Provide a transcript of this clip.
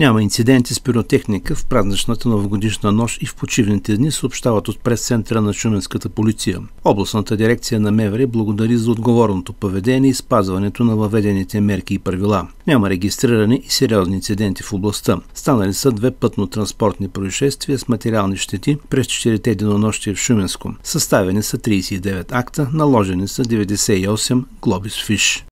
Няма инциденти с пиротехника в празничната новогодишна нощ и в почивните дни, съобщават от прес-центъра на Шуменската полиция. Областната дирекция на Мевре благодари за отговорното поведение и спазването на въведените мерки и правила. Няма регистрирани и сериозни инциденти в областта. Станали са две пътно-транспортни происшествия с материални щети през 4-те денонощия в Шуменско. Съставени са 39 акта, наложени са 98 глоби с фиш.